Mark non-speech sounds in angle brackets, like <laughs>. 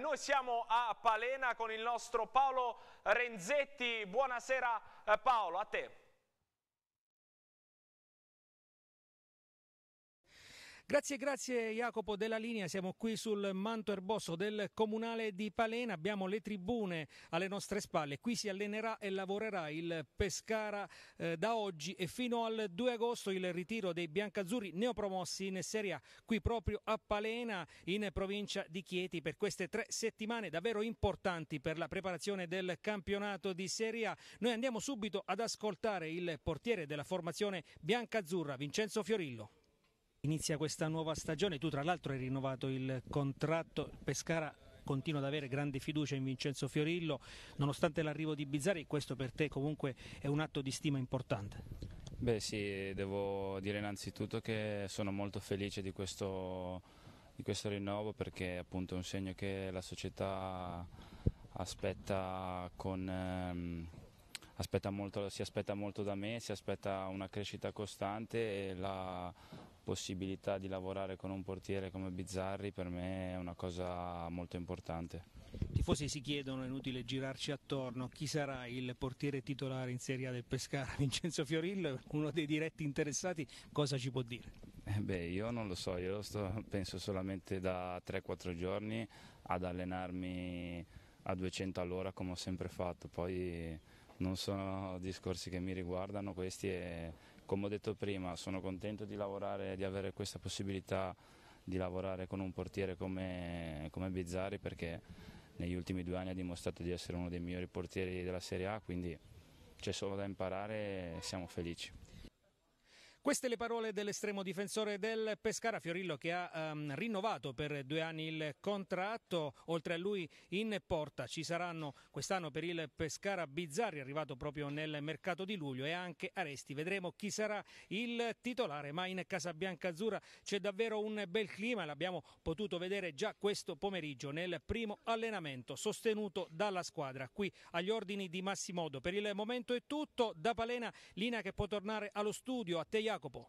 noi siamo a Palena con il nostro Paolo Renzetti. Buonasera eh, Paolo, a te. Grazie, grazie Jacopo della linea. Siamo qui sul manto erboso del comunale di Palena. Abbiamo le tribune alle nostre spalle. Qui si allenerà e lavorerà il Pescara eh, da oggi e fino al 2 agosto il ritiro dei biancazzurri neopromossi in Serie A qui proprio a Palena in provincia di Chieti per queste tre settimane davvero importanti per la preparazione del campionato di Serie A. Noi andiamo subito ad ascoltare il portiere della formazione biancazzurra Vincenzo Fiorillo. Inizia questa nuova stagione, tu tra l'altro hai rinnovato il contratto, Pescara continua ad avere grande fiducia in Vincenzo Fiorillo, nonostante l'arrivo di Bizzari, questo per te comunque è un atto di stima importante. Beh sì, devo dire innanzitutto che sono molto felice di questo, di questo rinnovo perché appunto è un segno che la società aspetta con... Ehm, aspetta molto, si aspetta molto da me, si aspetta una crescita costante e la possibilità di lavorare con un portiere come Bizzarri per me è una cosa molto importante. I tifosi si chiedono, è inutile girarci attorno, chi sarà il portiere titolare in Serie A del Pescara? <laughs> Vincenzo Fiorillo, uno dei diretti interessati, cosa ci può dire? Eh beh, io non lo so, io sto, penso solamente da 3-4 giorni ad allenarmi a 200 all'ora come ho sempre fatto, poi non sono discorsi che mi riguardano questi e come ho detto prima sono contento di lavorare, di avere questa possibilità di lavorare con un portiere come, come Bizzari perché negli ultimi due anni ha dimostrato di essere uno dei migliori portieri della Serie A, quindi c'è solo da imparare e siamo felici. Queste le parole dell'estremo difensore del Pescara Fiorillo che ha ehm, rinnovato per due anni il contratto. Oltre a lui in porta ci saranno quest'anno per il Pescara Bizzarri arrivato proprio nel mercato di luglio e anche Aresti. Vedremo chi sarà il titolare, ma in Casa Bianca Azzurra c'è davvero un bel clima, l'abbiamo potuto vedere già questo pomeriggio nel primo allenamento sostenuto dalla squadra qui agli ordini di Massimodo. Per il momento è tutto, da Palena Lina che può tornare allo studio a Teia Jacopo.